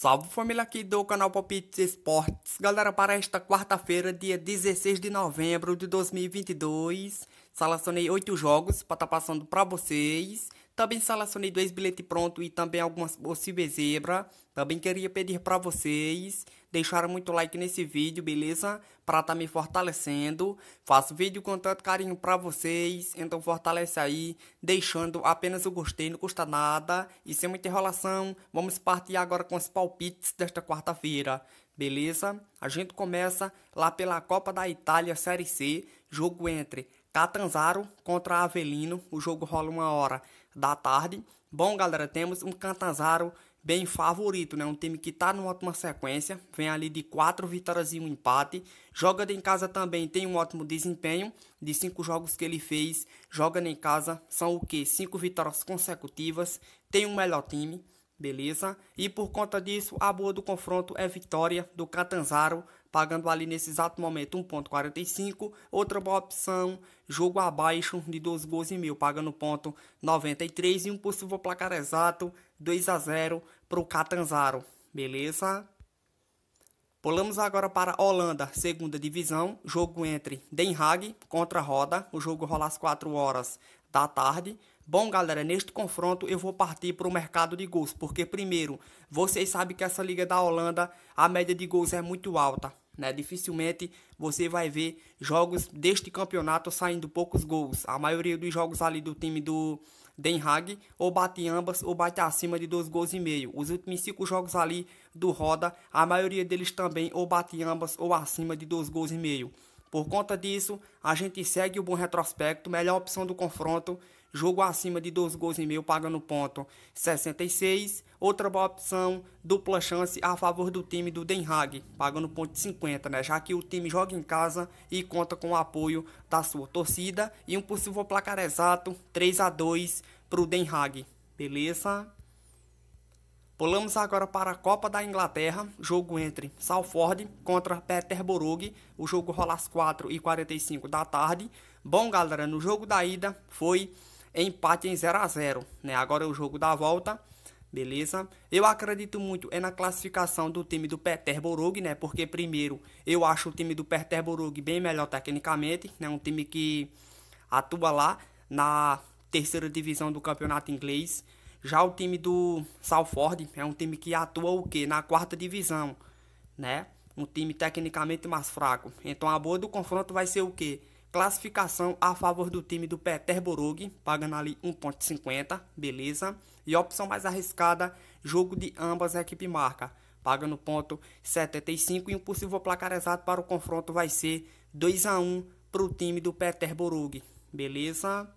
Salve família aqui do canal Palpites Esportes. Galera, para esta quarta-feira, dia 16 de novembro de 2022, selecionei oito jogos para estar tá passando para vocês. Também selecionei dois bilhetes prontos e também algumas possíveis zebra. Também queria pedir para vocês deixarem muito like nesse vídeo, beleza? Para estar tá me fortalecendo. Faço vídeo com tanto carinho para vocês, então fortalece aí, deixando apenas o gostei, não custa nada. E sem muita enrolação, vamos partir agora com os palpites desta quarta-feira, beleza? A gente começa lá pela Copa da Itália Série C, jogo entre Catanzaro contra Avelino, o jogo rola uma hora da tarde. Bom, galera, temos um Cantanzaro bem favorito, né? Um time que tá numa ótima sequência, vem ali de quatro vitórias e um empate. Joga em casa também tem um ótimo desempenho. De cinco jogos que ele fez, Joga em casa, são o que? Cinco vitórias consecutivas, tem um melhor time, beleza? E por conta disso, a boa do confronto é vitória do Catanzaro pagando ali nesse exato momento 1.45. Outra boa opção, jogo abaixo de 12 gols e mil, pagando ponto 93 e um possível placar exato 2 a 0 para o Catanzaro, beleza? Pulamos agora para a Holanda, segunda divisão, jogo entre Den Haag contra Roda, o jogo rola às 4 horas da tarde. Bom, galera, neste confronto eu vou partir para o mercado de gols, porque primeiro, vocês sabem que essa liga da Holanda, a média de gols é muito alta, né? Dificilmente você vai ver jogos deste campeonato saindo poucos gols. A maioria dos jogos ali do time do Den Haag ou bate ambas ou bate acima de dois gols e meio. Os últimos cinco jogos ali do Roda, a maioria deles também ou bate ambas ou acima de dois gols e meio. Por conta disso, a gente segue o bom retrospecto, melhor opção do confronto, jogo acima de 2 gols e meio pagando ponto 66. Outra boa opção, dupla chance a favor do time do Den Haag, pagando ponto 50, né? Já que o time joga em casa e conta com o apoio da sua torcida e um possível placar exato 3 a 2 para o Den Haag. Beleza? Pulamos agora para a Copa da Inglaterra, jogo entre Salford contra Peterborough, o jogo rola às 4h45 da tarde. Bom, galera, no jogo da ida foi empate em 0 a 0 né? Agora é o jogo da volta, beleza? Eu acredito muito é na classificação do time do Peterborough, né? Porque primeiro, eu acho o time do Peterborough bem melhor tecnicamente, né? Um time que atua lá na terceira divisão do campeonato inglês. Já o time do Salford é um time que atua o quê? Na quarta divisão, né? Um time tecnicamente mais fraco. Então a boa do confronto vai ser o quê? Classificação a favor do time do Peterborough, pagando ali 1.50, beleza? E a opção mais arriscada, jogo de ambas a equipe marca, pagando ponto 75 e um possível placar exato para o confronto vai ser 2 a 1 para o time do Peterborough, beleza?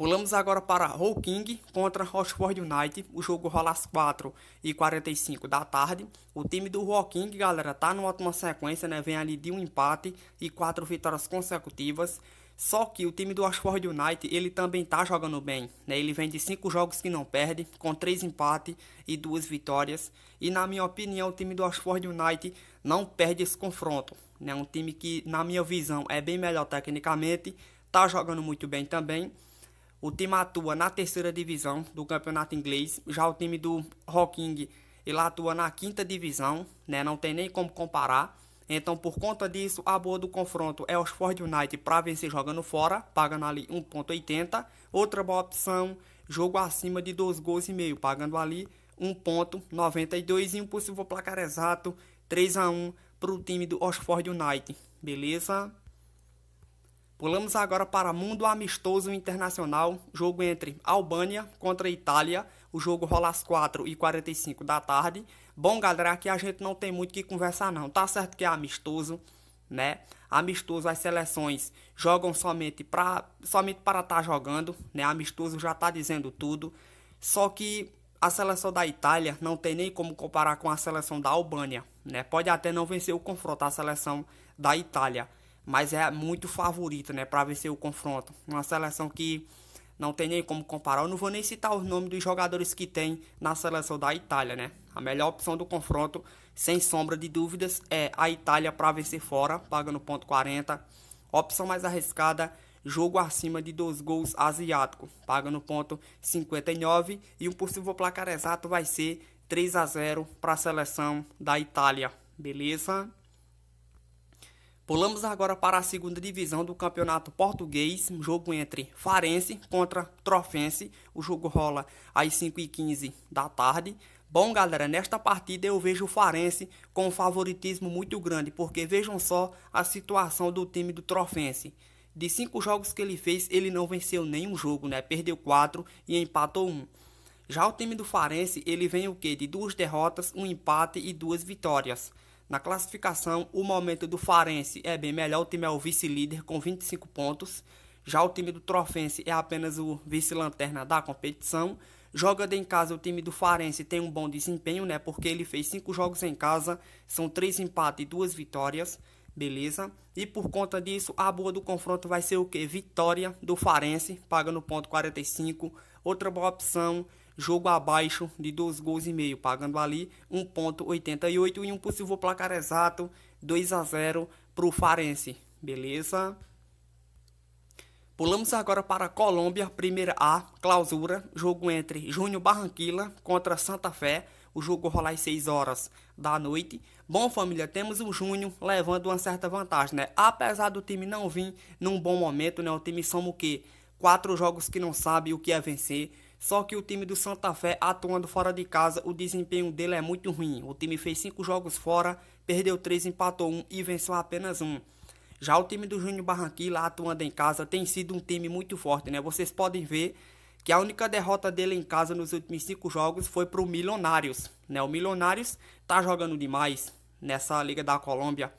Pulamos agora para Hawking contra Rochford United. O jogo rola às 4h45 da tarde. O time do Hawking, galera, tá numa ótima sequência, né? Vem ali de um empate e quatro vitórias consecutivas. Só que o time do Ashford United, ele também tá jogando bem, né? Ele vem de cinco jogos que não perde, com três empates e duas vitórias. E na minha opinião, o time do Ashford United não perde esse confronto, né? Um time que, na minha visão, é bem melhor tecnicamente, tá jogando muito bem também o time atua na terceira divisão do campeonato inglês. Já o time do Hawking, ele atua na quinta divisão, né? Não tem nem como comparar. Então, por conta disso, a boa do confronto é o Oxford United para vencer jogando fora, pagando ali 1.80. Outra boa opção, jogo acima de 2 gols e meio, pagando ali 1.92 e um possível placar exato 3 a 1 para o time do Oxford United. Beleza? Pulamos agora para Mundo Amistoso Internacional, jogo entre Albânia contra Itália. O jogo rola às 4 e 45 da tarde. Bom, galera, aqui a gente não tem muito o que conversar não. Tá certo que é amistoso, né? Amistoso as seleções jogam somente para somente para estar tá jogando, né? Amistoso já tá dizendo tudo. Só que a seleção da Itália não tem nem como comparar com a seleção da Albânia, né? Pode até não vencer o confronto a seleção da Itália mas é muito favorita, né, para vencer o confronto. Uma seleção que não tem nem como comparar. Eu não vou nem citar os nomes dos jogadores que tem na seleção da Itália, né? A melhor opção do confronto, sem sombra de dúvidas, é a Itália para vencer fora, pagando ponto 40. Opção mais arriscada, jogo acima de dois gols asiático, pagando ponto 59 e um possível placar exato vai ser 3 a 0 para a seleção da Itália. Beleza? Pulamos agora para a segunda divisão do Campeonato Português, um jogo entre Farense contra Trofense. O jogo rola às 5h15 da tarde. Bom, galera, nesta partida eu vejo o Farense com um favoritismo muito grande, porque vejam só a situação do time do Trofense. De cinco jogos que ele fez, ele não venceu nenhum jogo, né? Perdeu quatro e empatou um. Já o time do Farense, ele vem o quê? De duas derrotas, um empate e duas vitórias. Na classificação, o momento do Farense é bem melhor, o time é o vice-líder com 25 pontos. Já o time do Trofense é apenas o vice-lanterna da competição. Jogando em casa, o time do Farense tem um bom desempenho, né? Porque ele fez cinco jogos em casa, são três empates e duas vitórias, beleza? E por conta disso, a boa do confronto vai ser o que? Vitória do Farense, pagando ponto 45. Outra boa opção jogo abaixo de 2 gols e meio, pagando ali 1.88 e um possível placar exato 2 a 0 para o Farense, beleza? Pulamos agora para a Colômbia, primeira A, clausura, jogo entre Júnior Barranquilla contra Santa Fé, o jogo rolar às 6 horas da noite. Bom, família, temos o Júnior levando uma certa vantagem, né? Apesar do time não vir num bom momento, né? O time soma o quê? Quatro jogos que não sabe o que é vencer. Só que o time do Santa Fé, atuando fora de casa, o desempenho dele é muito ruim. O time fez cinco jogos fora, perdeu três empatou um e venceu apenas um. Já o time do Júnior Barranquilla, atuando em casa, tem sido um time muito forte, né? Vocês podem ver que a única derrota dele em casa nos últimos cinco jogos foi pro Milionários, né? O Milionários tá jogando demais nessa Liga da Colômbia.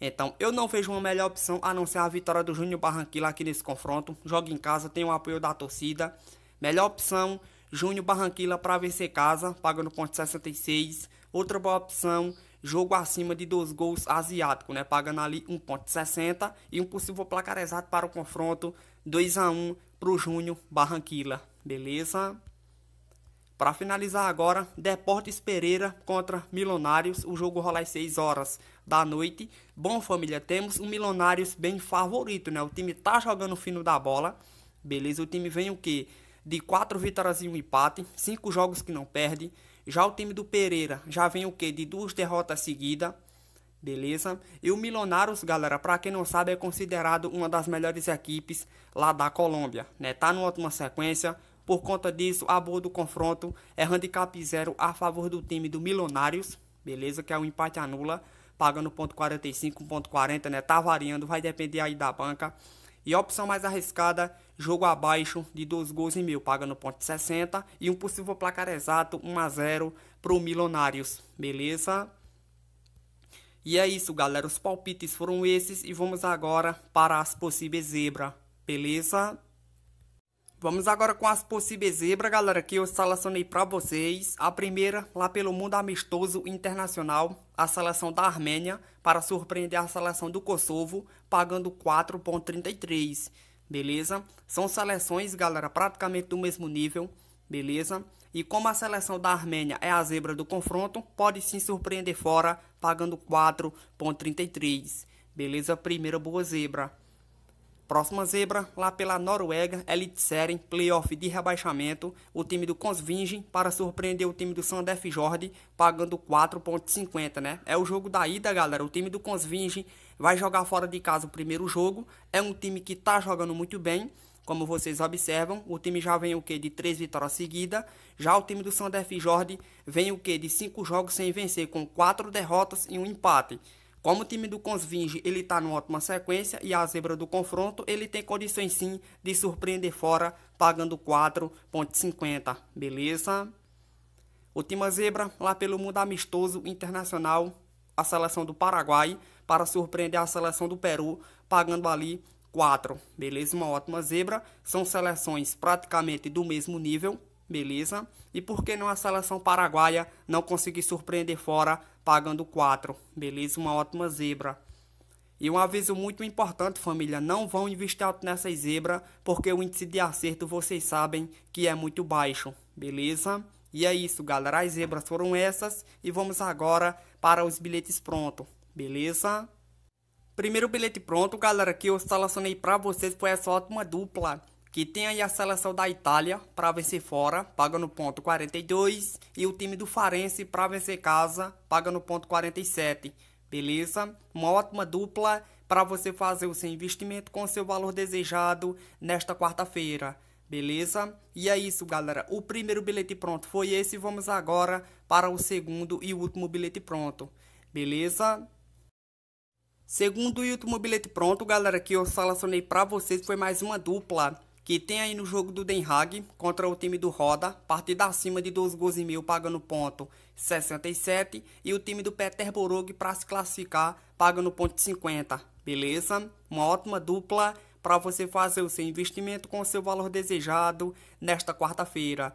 Então, eu não vejo uma melhor opção a não ser a vitória do Júnior Barranquilla aqui nesse confronto. Joga em casa, tem o apoio da torcida. Melhor opção, Júnior Barranquilla para vencer casa, pagando 0,66. Outra boa opção, jogo acima de dois gols asiático, né? Pagando ali 1,60 e um possível placar exato para o confronto 2 a 1 para o Júnior Barranquilla, beleza? Para finalizar agora, Deportes Pereira contra Milionários, o jogo rola às 6 horas da noite. Bom, família, temos um Milionários bem favorito, né? O time tá jogando fino da bola, beleza? O time vem o quê? de quatro vitórias e um empate, cinco jogos que não perde. Já o time do Pereira já vem o que? De duas derrotas seguidas. Beleza? E o Milionários, galera, para quem não sabe, é considerado uma das melhores equipes lá da Colômbia, né? Tá numa ótima sequência. Por conta disso, a boa do confronto é handicap zero a favor do time do Milionários, beleza? Que é o um empate anula, pagando ponto 45, ponto 40, né? Tá variando, vai depender aí da banca. E a opção mais arriscada, jogo abaixo de 2 gols e meio, pagando ponto 60 e um possível placar exato 1 a 0 pro Milionários, beleza? E é isso, galera, os palpites foram esses e vamos agora para as possíveis zebra, beleza? Vamos agora com as possíveis zebras, galera, que eu selecionei para vocês. A primeira, lá pelo Mundo Amistoso Internacional, a seleção da Armênia, para surpreender a seleção do Kosovo, pagando 4.33, beleza? São seleções, galera, praticamente do mesmo nível, beleza? E como a seleção da Armênia é a zebra do confronto, pode se surpreender fora, pagando 4.33, beleza? Primeira boa zebra. Próxima zebra, lá pela Noruega, Elite é Elitserien, playoff de rebaixamento, o time do Consvingen para surpreender o time do Sandef Jordi, pagando 4.50, né? É o jogo da ida, galera. O time do Consvingen vai jogar fora de casa o primeiro jogo. É um time que tá jogando muito bem. Como vocês observam, o time já vem o que de três vitórias seguidas. Já o time do Sandef Jordi vem o que de cinco jogos sem vencer, com quatro derrotas e um empate. Como o time do Consvinge ele está numa ótima sequência e a zebra do confronto, ele tem condições sim de surpreender fora, pagando 4,50, beleza? O time zebra, lá pelo mundo amistoso internacional, a seleção do Paraguai, para surpreender a seleção do Peru, pagando ali 4, beleza? Uma ótima zebra, são seleções praticamente do mesmo nível, beleza? E por que não a seleção paraguaia não conseguir surpreender fora, pagando 4, beleza? Uma ótima zebra. E um aviso muito importante, família, não vão investir alto nessa zebra, porque o índice de acerto vocês sabem que é muito baixo, beleza? E é isso, galera, as zebras foram essas e vamos agora para os bilhetes pronto, beleza? Primeiro bilhete pronto, galera, que eu selecionei para vocês foi essa ótima dupla que tem aí a seleção da Itália para vencer fora, paga no ponto 42, e o time do Farense para vencer casa, paga no ponto 47. Beleza? Uma ótima dupla para você fazer o seu investimento com o seu valor desejado nesta quarta-feira. Beleza? E é isso, galera. O primeiro bilhete pronto foi esse. Vamos agora para o segundo e último bilhete pronto. Beleza? Segundo e último bilhete pronto, galera, que eu selecionei para vocês foi mais uma dupla que tem aí no jogo do Den Haag contra o time do Roda, partida acima de 12 gols e meio pagando ponto 67 e o time do Peterborough para se classificar pagando ponto 50, beleza? Uma ótima dupla para você fazer o seu investimento com o seu valor desejado nesta quarta-feira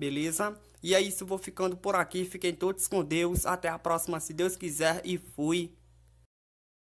beleza? E é isso, vou ficando por aqui. Fiquem todos com Deus. Até a próxima, se Deus quiser. E fui.